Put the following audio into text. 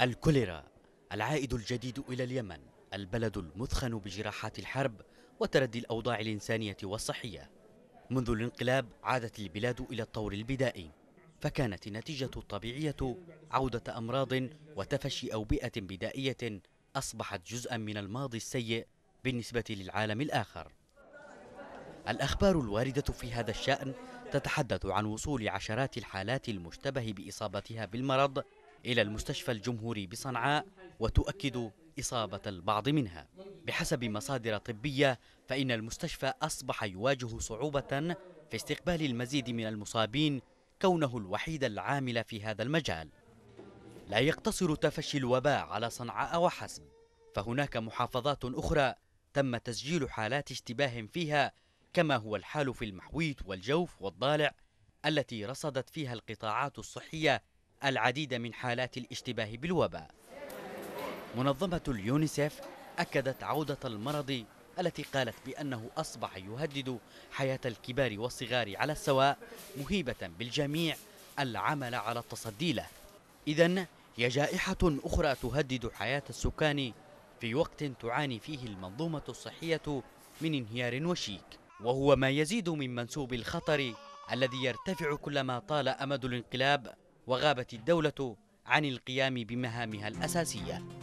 الكوليرا العائد الجديد إلى اليمن البلد المثخن بجراحات الحرب وتردي الأوضاع الإنسانية والصحية منذ الانقلاب عادت البلاد إلى الطور البدائي فكانت النتيجة الطبيعية عودة أمراض وتفشي أوبئة بدائية أصبحت جزءا من الماضي السيء بالنسبة للعالم الآخر الأخبار الواردة في هذا الشأن تتحدث عن وصول عشرات الحالات المشتبه بإصابتها بالمرض إلى المستشفى الجمهوري بصنعاء وتؤكد إصابة البعض منها بحسب مصادر طبية فإن المستشفى أصبح يواجه صعوبة في استقبال المزيد من المصابين كونه الوحيد العامل في هذا المجال لا يقتصر تفشي الوباء على صنعاء وحسب فهناك محافظات أخرى تم تسجيل حالات اشتباه فيها كما هو الحال في المحويت والجوف والضالع التي رصدت فيها القطاعات الصحية العديد من حالات الاشتباه بالوباء منظمة اليونيسف أكدت عودة المرض التي قالت بأنه أصبح يهدد حياة الكبار والصغار على السواء مهيبة بالجميع العمل على التصدي له إذا هي جائحة أخرى تهدد حياة السكان في وقت تعاني فيه المنظومة الصحية من انهيار وشيك وهو ما يزيد من منسوب الخطر الذي يرتفع كلما طال أمد الانقلاب وغابت الدولة عن القيام بمهامها الأساسية